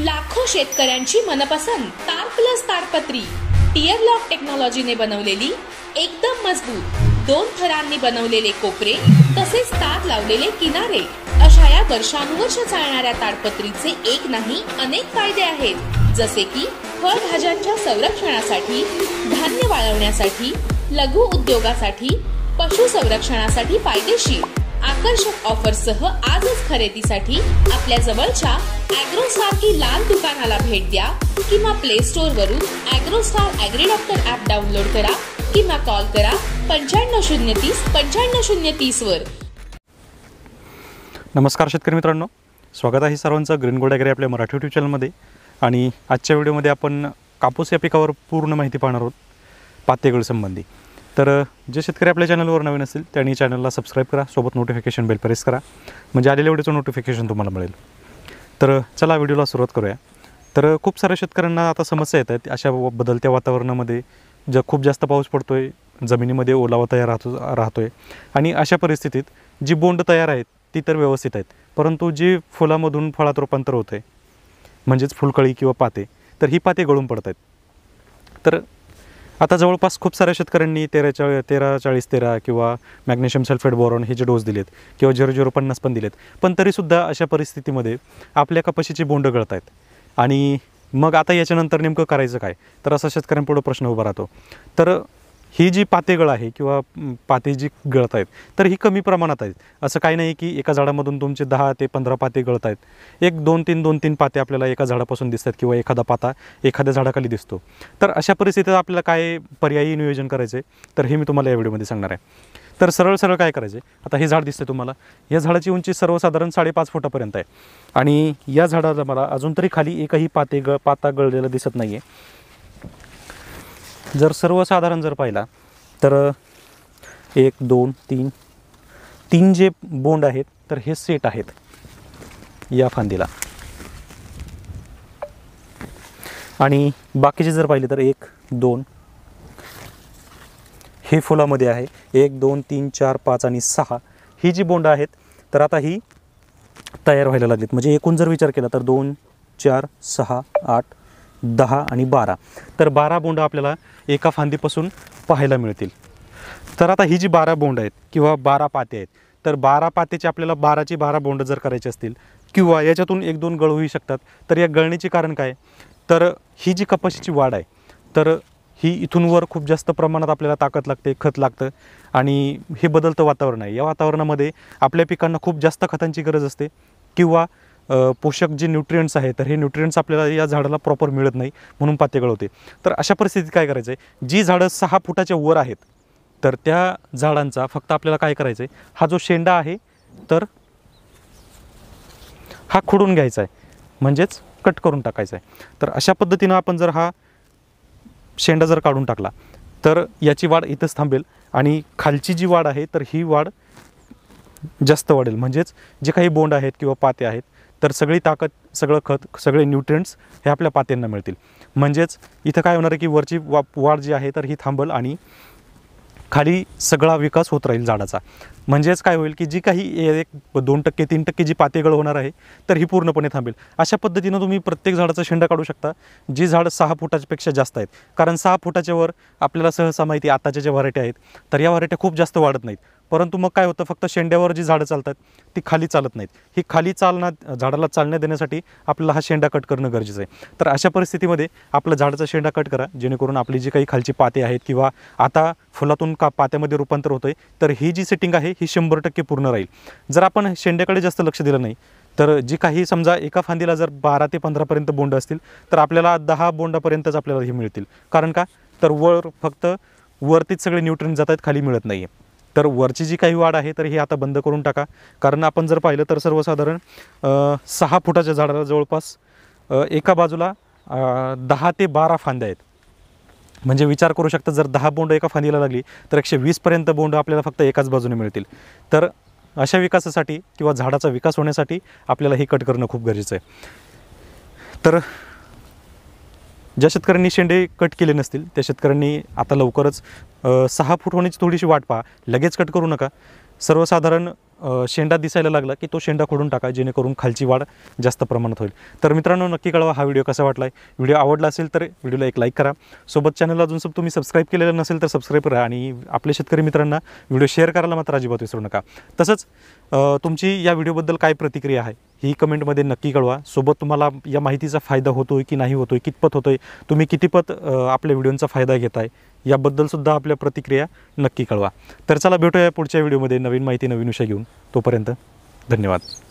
लाखो शेतकऱ्यांची मनपसंत तार प्लस तारपत्री टियर लॉक टेक्नॉलॉजीने बनवलेली एकदम मजबूत दोन थरांनी बनवलेले कोपरे तसेच तार लावलेले किनारे अशा या वर्षानुवर्ष चालणाऱ्या ताडपत्रीचे एक नाही अनेक फायदे आहेत जसे की फळभाज्यांच्या संरक्षणासाठी धान्य वाळवण्यासाठी लघु उद्योगासाठी पशु संरक्षणासाठी फायदेशीर आकर्षक ऑफरसह आजच खरेदीसाठी आपल्या जवळच्या अॅग्रोस्टारकी की लाल दुकानाला भेट द्या किंवा प्ले स्टोर वरून AgroStar star agri doctor app download करा किंवा कॉल करा पंच्याण्णव शून्य तीस पंच्याण्णव शून्य तीस वर नमस्कार शेतकरी मित्रांनो स्वागत आहे सर्वांचं ग्रीन गोड ॲग्री आपल्या मराठी युट्यूब चॅनलमध्ये आणि आजच्या व्हिडिओमध्ये आपण कापूस या पिकावर पूर्ण माहिती पाहणार आहोत पातेगळ संबंधी तर जे शेतकरी आपल्या चॅनलवर नवीन असतील त्यांनी चॅनलला सबस्क्राईब करा सोबत नोटिफिकेशन बेल प्रेस करा म्हणजे आलेल्या व्हिडिओचं नोटिफिकेशन तुम्हाला मिळेल तर चला व्हिडिओला सुरुवात करूया तर खूप साऱ्या शेतकऱ्यांना आता समस्या येत आहेत अशा बदलत्या वातावरणामध्ये ज खूप जास्त पाऊस पडतो आहे जमिनीमध्ये ओलावा तयार राहतो राहतो आहे आणि अशा परिस्थितीत जी बोंड तयार आहेत ती तर व्यवस्थित आहेत परंतु जी फुलामधून फळात रूपांतर होत आहे म्हणजेच फुलकळी किंवा पाते तर ही पाते गळून पडत आहेत तर आता जवळपास खूप साऱ्या शेतकऱ्यांनी तेरा चा तेरा चाळीस तेरा किंवा मॅग्नेशियम सल्फेट बोरॉन हे जे डोस दिलेत किंवा झिरो झिरो पन्नास पण दिलेत पण तरीसुद्धा अशा परिस्थितीमध्ये आपल्या कपाशीची बोंड गळत आहेत आणि मग आता याच्यानंतर नेमकं करायचं काय तर असा शेतकऱ्यांपुढं प्रश्न उभा राहतो तर ही जी पातेगळ आहे किंवा पाते जी गळत आहेत तर ही कमी प्रमाणात आहेत असं काही नाही की एका झाडामधून तुमचे दहा ते पंधरा पाते गळत आहेत एक दोन तीन दोन तीन पाते आपल्याला एका झाडापासून दिसतात किंवा एखादा पाता एखाद्या झाडाखाली दिसतो तर अशा परिस्थितीत आपल्याला काय पर्यायी नियोजन करायचं आहे तर हे मी तुम्हाला या व्हिडिओमध्ये सांगणार आहे तर सरळ सरळ काय करायचे आता हे झाड दिसते तुम्हाला या झाडाची उंची सर्वसाधारण साडेपाच फुटापर्यंत आहे आणि या झाडाला मला अजून तरी खाली एकही पाते ग पाता गळलेला दिसत नाही आहे जर सर्वसाधारण जर पाहिला तर एक दोन तीन तीन जे बोंड आहेत तर हे सेट आहेत या फांदीला आणि बाकीचे जर पाहिले तर एक दोन हे फुलामध्ये आहे एक दोन तीन चार पाच आणि सहा ही जी बोंड आहेत तर आता ही तयार व्हायला लागलीत म्हणजे एकूण जर विचार केला तर दोन चार सहा आठ दहा आणि बारा तर बारा बोंड आपल्याला एका फांदीपासून पाहायला मिळतील तर आता ही जी बारा बोंड आहेत किंवा बारा पाते आहेत तर बारा पातेचे आपल्याला बाराची बारा बोंड जर करायची असतील किंवा याच्यातून एक दोन गळ होऊ शकतात तर या गळणीचे कारण काय तर ही जी कपाशीची वाढ आहे तर ही इथून वर खूप जास्त प्रमाणात आपल्याला ताकद लागते खत लागतं आणि हे बदलतं वातावरण आहे या वातावरणामध्ये आपल्या पिकांना खूप जास्त खतांची गरज असते किंवा पोषक जे न्यूट्रिएंट्स आहेत तर हे न्यूट्रिएंट्स आपल्याला या झाडाला प्रॉपर मिळत नाही म्हणून पाते गळवते तर अशा परिस्थितीत काय करायचं आहे जी झाडं सहा फुटाच्या वर आहेत तर त्या झाडांचा फक्त आपल्याला काय करायचं आहे हा जो शेंडा आहे तर हा खोडून घ्यायचा आहे म्हणजेच कट करून टाकायचा आहे तर अशा पद्धतीनं आपण जर हा शेंडा जर काढून टाकला तर याची वाढ इथंच थांबेल आणि खालची जी वाढ आहे तर ही वाढ जास्त वाढेल म्हणजेच जे काही बोंड आहेत किंवा पाते आहेत तर सगळी ताकद सगळं खत सगळे न्यूट्रिएंट्स हे आपल्या पात्यांना मिळतील म्हणजेच इथं काय होणार आहे की वरची वा वाढ जी आहे तर ही थांबल आणि खाली सगळा विकास होत राहील झाडाचा म्हणजेच काय होईल की जी काही एक दोन टक्के तीन टक्के जी पातेगळ होणार आहे तर ही पूर्णपणे थांबेल अशा पद्धतीनं तुम्ही प्रत्येक झाडाचा शेंडा काढू शकता जी झाडं सहा फुटाच्यापेक्षा जास्त आहेत कारण सहा फुटाच्या वर आपल्याला सहसा माहिती आताच्या ज्या व्हरायटी आहेत तर या व्हरायट्या खूप जास्त वाढत नाहीत परंतु मग काय होतं फक्त शेंड्यावर जी झाडं चालतात ती खाली चालत नाहीत ही खाली चालना झाडाला चालण्या देण्यासाठी आपल्याला हा शेंडा कट करणं गरजेचं आहे तर अशा परिस्थितीमध्ये आपलं झाडाचा शेंडा कट करा जेणेकरून आपली जी काही खालची पाते आहेत किंवा आता फुलातून का पात्यामध्ये रूपांतर होतंय आहे तर ही जी सेटिंग आहे ही शंभर टक्के पूर्ण राहील जर आपण शेंड्याकडे जास्त लक्ष दिलं नाही तर जी काही समजा एका फांदीला जर बारा ते पंधरापर्यंत बोंड असतील तर आपल्याला दहा बोंडापर्यंतच आपल्याला हे मिळतील कारण का तर वर फक्त वरतीच सगळे न्यूट्रिन जात आहेत खाली मिळत नाही तर वरची जी काही वाढ आहे तर ही आता बंद करून टाका कारण आपण जर पाहिलं तर सर्वसाधारण सहा फुटाच्या झाडाला जवळपास एका बाजूला दहा ते बारा फांद्या आहेत म्हणजे विचार करू शकता जर दहा बोंड एका फांदीला लागली तर एकशे वीसपर्यंत बोंड आपल्याला फक्त एकाच बाजूने मिळतील तर अशा विकासासाठी किंवा झाडाचा विकास होण्यासाठी आपल्याला हे कट करणं खूप गरजेचं आहे तर ज्या शेतकऱ्यांनी शेंडे कट केले नसतील त्या शेतकऱ्यांनी आता लवकरच सहा फूट होण्याची थोडीशी वाट पहा लगेच कट करू नका सर्वसाधारण शेंडा दिसायला लागला की तो शेंडा खोडून टाका जेणेकरून खालची वाढ जास्त प्रमाणात होईल तर मित्रांनो नक्की कळवा हा व्हिडिओ कसा वाटला आहे व्हिडिओ आवडला असेल तर व्हिडिओला एक लाईक करा सोबत चॅनलला अजून सब तुम्ही सबस्क्राईब केलेलं नसेल तर सबस्क्राईब करा आणि आपले शेतकरी मित्रांना व्हिडिओ शेअर करायला मात्र अजिबात विसरू नका तसंच तुमची या व्हिडिओबद्दल काय प्रतिक्रिया आहे ही कमेंटमध्ये नक्की कळवा सोबत तुम्हाला या माहितीचा फायदा होतोय की नाही होतोय कितपत होतोय तुम्ही कितीपत आपल्या व्हिडिओंचा फायदा घेताय याबद्दलसुद्धा आपल्या प्रतिक्रिया नक्की कळवा तर चला भेटूया पुढच्या व्हिडिओमध्ये नवीन माहिती नवीन विषय घेऊन तोपर्यंत धन्यवाद